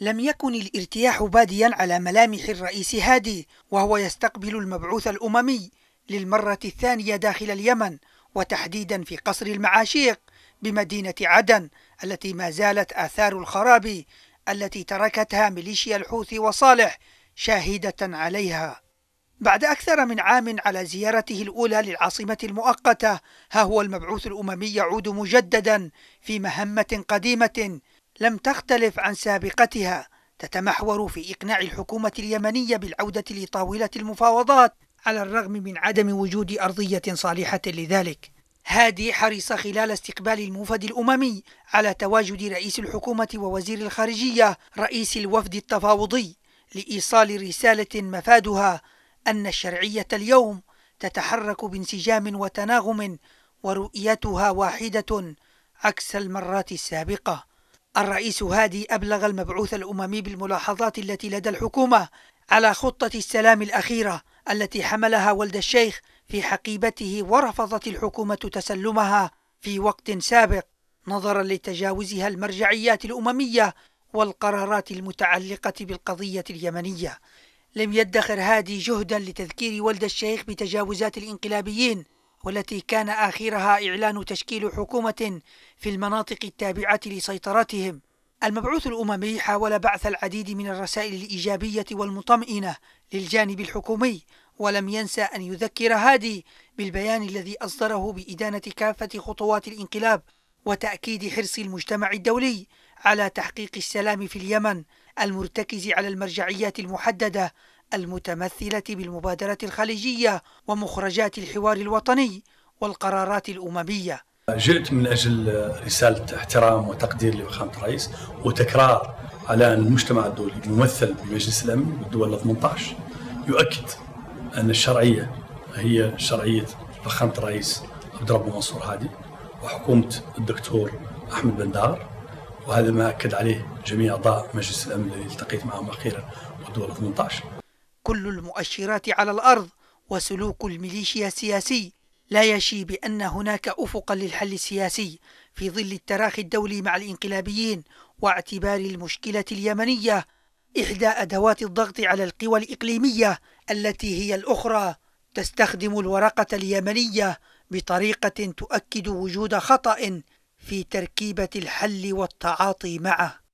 لم يكن الارتياح باديا على ملامح الرئيس هادي وهو يستقبل المبعوث الأممي للمرة الثانية داخل اليمن وتحديدا في قصر المعاشيق بمدينة عدن التي ما زالت آثار الخراب التي تركتها ميليشيا الحوثي وصالح شاهدة عليها بعد أكثر من عام على زيارته الأولى للعاصمة المؤقتة ها هو المبعوث الأممي يعود مجددا في مهمة قديمة لم تختلف عن سابقتها تتمحور في إقناع الحكومة اليمنية بالعودة لطاولة المفاوضات على الرغم من عدم وجود أرضية صالحة لذلك هادي حرص خلال استقبال الموفد الأممي على تواجد رئيس الحكومة ووزير الخارجية رئيس الوفد التفاوضي لإيصال رسالة مفادها أن الشرعية اليوم تتحرك بانسجام وتناغم ورؤيتها واحدة عكس المرات السابقة الرئيس هادي أبلغ المبعوث الأممي بالملاحظات التي لدى الحكومة على خطة السلام الأخيرة التي حملها ولد الشيخ في حقيبته ورفضت الحكومة تسلمها في وقت سابق نظرا لتجاوزها المرجعيات الأممية والقرارات المتعلقة بالقضية اليمنية لم يدخر هادي جهدا لتذكير ولد الشيخ بتجاوزات الانقلابيين والتي كان آخرها إعلان تشكيل حكومة في المناطق التابعة لسيطرتهم المبعوث الأممي حاول بعث العديد من الرسائل الإيجابية والمطمئنة للجانب الحكومي ولم ينسى أن يذكر هادي بالبيان الذي أصدره بإدانة كافة خطوات الانقلاب وتأكيد حرص المجتمع الدولي على تحقيق السلام في اليمن المرتكز على المرجعيات المحددة المتمثلة بالمبادرة الخليجية ومخرجات الحوار الوطني والقرارات الأممية جئت من أجل رسالة احترام وتقدير لفخامة الرئيس وتكرار على أن المجتمع الدولي الممثل بمجلس الأمن ال 18 يؤكد أن الشرعية هي شرعية فخامة الرئيس عبد ربه منصور هادي وحكومة الدكتور أحمد بن دار وهذا ما أكد عليه جميع أعضاء مجلس الأمن الذي التقيت معهم أخيرا والدول 18 كل المؤشرات على الأرض وسلوك الميليشيا السياسي لا يشي بأن هناك أفقا للحل السياسي في ظل التراخي الدولي مع الانقلابيين واعتبار المشكلة اليمنية إحدى أدوات الضغط على القوى الإقليمية التي هي الأخرى تستخدم الورقة اليمنية بطريقة تؤكد وجود خطأ في تركيبة الحل والتعاطي معه.